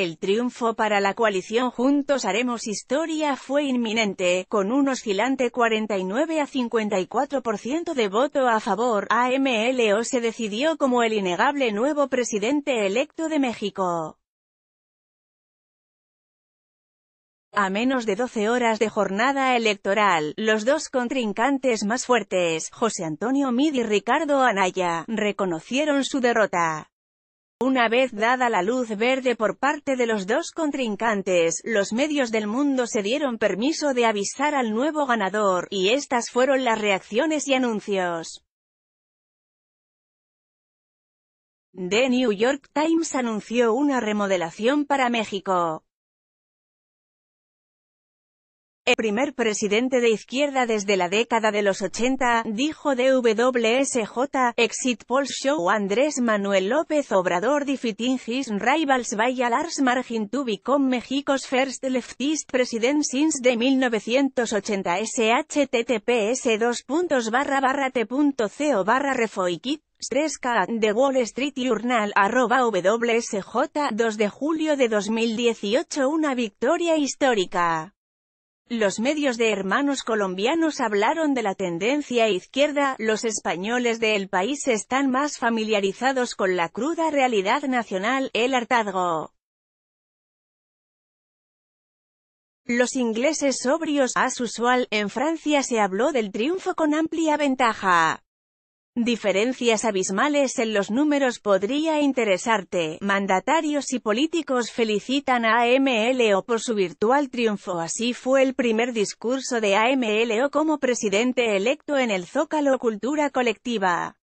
El triunfo para la coalición Juntos Haremos Historia fue inminente, con un oscilante 49 a 54% de voto a favor, AMLO se decidió como el innegable nuevo presidente electo de México. A menos de 12 horas de jornada electoral, los dos contrincantes más fuertes, José Antonio Mid y Ricardo Anaya, reconocieron su derrota. Una vez dada la luz verde por parte de los dos contrincantes, los medios del mundo se dieron permiso de avisar al nuevo ganador, y estas fueron las reacciones y anuncios. The New York Times anunció una remodelación para México primer presidente de izquierda desde la década de los 80, dijo de WSJ Exit Polls Show Andrés Manuel López Obrador defeating his rivals by a large margin to become Mexico's first leftist president since the 1980 https 2 puntos barra t.co barra refoikit 3K de Wall Street Journal arroba WSJ 2 de julio de 2018 una victoria histórica. Los medios de hermanos colombianos hablaron de la tendencia izquierda, los españoles del país están más familiarizados con la cruda realidad nacional, el hartazgo. Los ingleses sobrios, as usual, en Francia se habló del triunfo con amplia ventaja. Diferencias abismales en los números podría interesarte. Mandatarios y políticos felicitan a AMLO por su virtual triunfo. Así fue el primer discurso de AMLO como presidente electo en el Zócalo Cultura Colectiva.